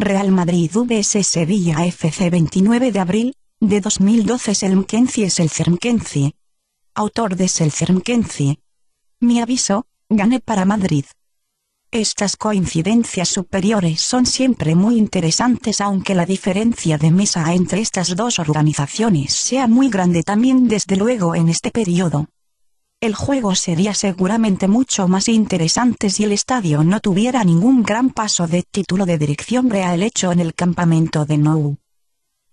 Real Madrid VS Sevilla FC 29 de abril, de 2012 Selmkenzi es el Cermkenzi. Autor de Selcermkenzi. Mi aviso, gané para Madrid. Estas coincidencias superiores son siempre muy interesantes aunque la diferencia de mesa entre estas dos organizaciones sea muy grande también desde luego en este periodo el juego sería seguramente mucho más interesante si el estadio no tuviera ningún gran paso de título de dirección real hecho en el campamento de Nou.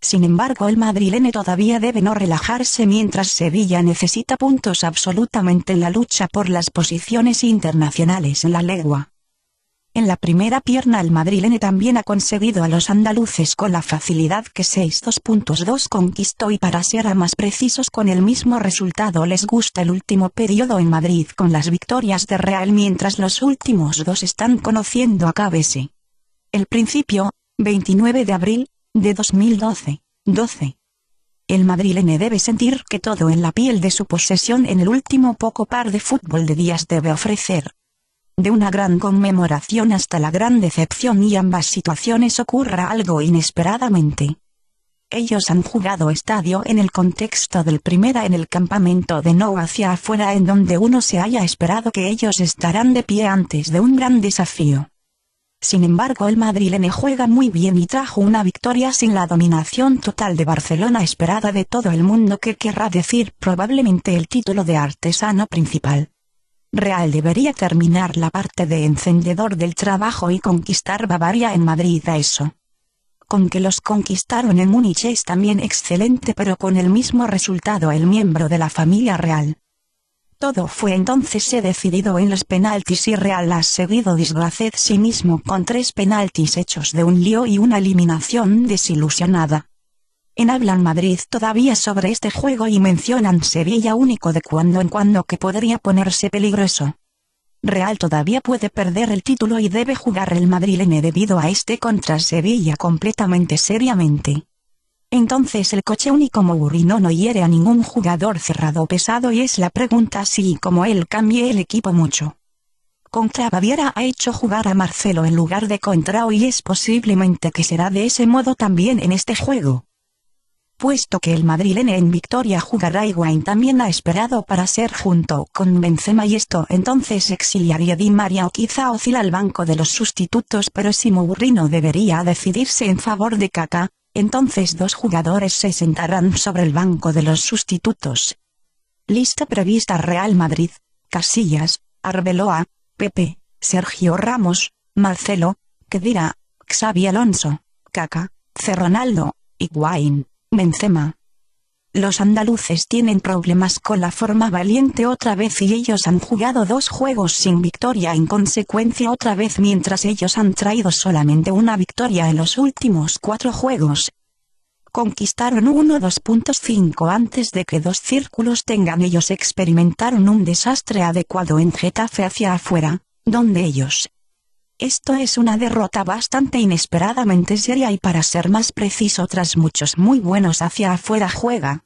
Sin embargo el madrilene todavía debe no relajarse mientras Sevilla necesita puntos absolutamente en la lucha por las posiciones internacionales en la legua. En la primera pierna el madrilene también ha conseguido a los andaluces con la facilidad que 6-2.2 conquistó y para ser a más precisos con el mismo resultado les gusta el último periodo en Madrid con las victorias de Real mientras los últimos dos están conociendo a KBS. El principio, 29 de abril, de 2012, 12. El madrilene debe sentir que todo en la piel de su posesión en el último poco par de fútbol de días debe ofrecer, de una gran conmemoración hasta la gran decepción y ambas situaciones ocurra algo inesperadamente. Ellos han jugado estadio en el contexto del primera en el campamento de No hacia afuera en donde uno se haya esperado que ellos estarán de pie antes de un gran desafío. Sin embargo el madrileño juega muy bien y trajo una victoria sin la dominación total de Barcelona esperada de todo el mundo que querrá decir probablemente el título de artesano principal. Real debería terminar la parte de encendedor del trabajo y conquistar Bavaria en Madrid a eso. Con que los conquistaron en Múnich es también excelente pero con el mismo resultado el miembro de la familia real. Todo fue entonces decidido en los penaltis y Real ha seguido disgraced sí mismo con tres penaltis hechos de un lío y una eliminación desilusionada. En Hablan Madrid todavía sobre este juego y mencionan Sevilla único de cuando en cuando que podría ponerse peligroso. Real todavía puede perder el título y debe jugar el madrilene debido a este contra Sevilla completamente seriamente. Entonces el coche único Mourinho no hiere a ningún jugador cerrado o pesado y es la pregunta si como él cambie el equipo mucho. Contra Baviera ha hecho jugar a Marcelo en lugar de Contrao y es posiblemente que será de ese modo también en este juego puesto que el madrileño en victoria jugará Higuaín también ha esperado para ser junto con Benzema y esto entonces exiliaría Di María o quizá oscila al banco de los sustitutos pero si Mourinho debería decidirse en favor de Caca, entonces dos jugadores se sentarán sobre el banco de los sustitutos. Lista prevista Real Madrid, Casillas, Arbeloa, Pepe, Sergio Ramos, Marcelo, que Xavi Alonso, Caca, C. Ronaldo, Higuaín. Benzema. Los andaluces tienen problemas con la forma valiente otra vez y ellos han jugado dos juegos sin victoria en consecuencia otra vez mientras ellos han traído solamente una victoria en los últimos cuatro juegos. Conquistaron 1-2.5 antes de que dos círculos tengan ellos experimentaron un desastre adecuado en Getafe hacia afuera, donde ellos esto es una derrota bastante inesperadamente seria y para ser más preciso tras muchos muy buenos hacia afuera juega.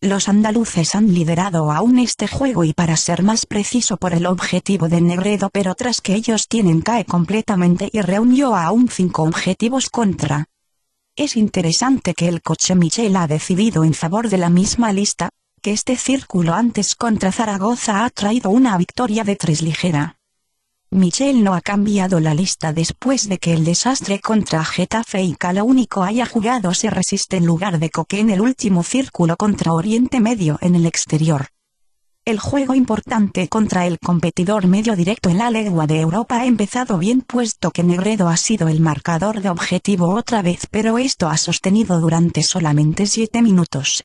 Los andaluces han liderado aún este juego y para ser más preciso por el objetivo de Negredo pero tras que ellos tienen cae completamente y reunió aún cinco objetivos contra. Es interesante que el coche Michel ha decidido en favor de la misma lista, que este círculo antes contra Zaragoza ha traído una victoria de tres ligera. Michel no ha cambiado la lista después de que el desastre contra Getafe y Cala único haya jugado se resiste en lugar de Coque en el último círculo contra Oriente Medio en el exterior. El juego importante contra el competidor medio directo en la legua de Europa ha empezado bien puesto que Negredo ha sido el marcador de objetivo otra vez pero esto ha sostenido durante solamente 7 minutos.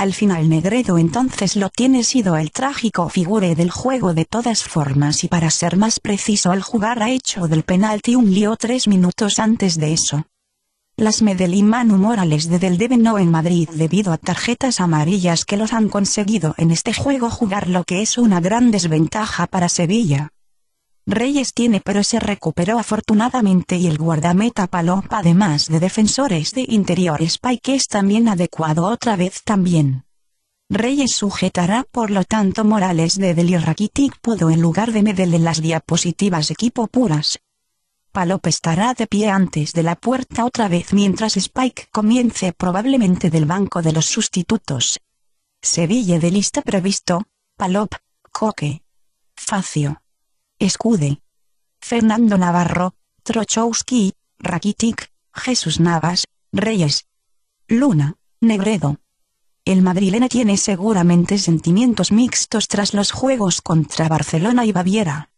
Al final Negredo entonces lo tiene sido el trágico figure del juego de todas formas y para ser más preciso al jugar ha hecho del penalti un lío tres minutos antes de eso. Las Medellín Manu Morales de Del no en Madrid debido a tarjetas amarillas que los han conseguido en este juego jugar lo que es una gran desventaja para Sevilla. Reyes tiene pero se recuperó afortunadamente y el guardameta Palop además de defensores de interior Spike es también adecuado otra vez también. Reyes sujetará por lo tanto Morales de Delio Pudo en lugar de Medel en las diapositivas equipo puras. Palop estará de pie antes de la puerta otra vez mientras Spike comience probablemente del banco de los sustitutos. Sevilla de lista previsto, Palop, Coque. Facio. Escude. Fernando Navarro, Trochowski, Rakitic, Jesús Navas, Reyes. Luna, Negredo. El madrilene tiene seguramente sentimientos mixtos tras los juegos contra Barcelona y Baviera.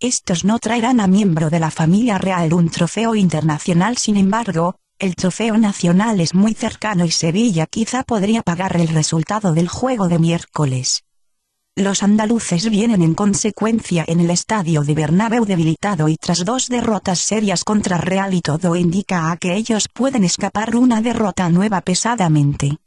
Estos no traerán a miembro de la familia real un trofeo internacional sin embargo, el trofeo nacional es muy cercano y Sevilla quizá podría pagar el resultado del juego de miércoles. Los andaluces vienen en consecuencia en el estadio de Bernabéu debilitado y tras dos derrotas serias contra Real y todo indica a que ellos pueden escapar una derrota nueva pesadamente.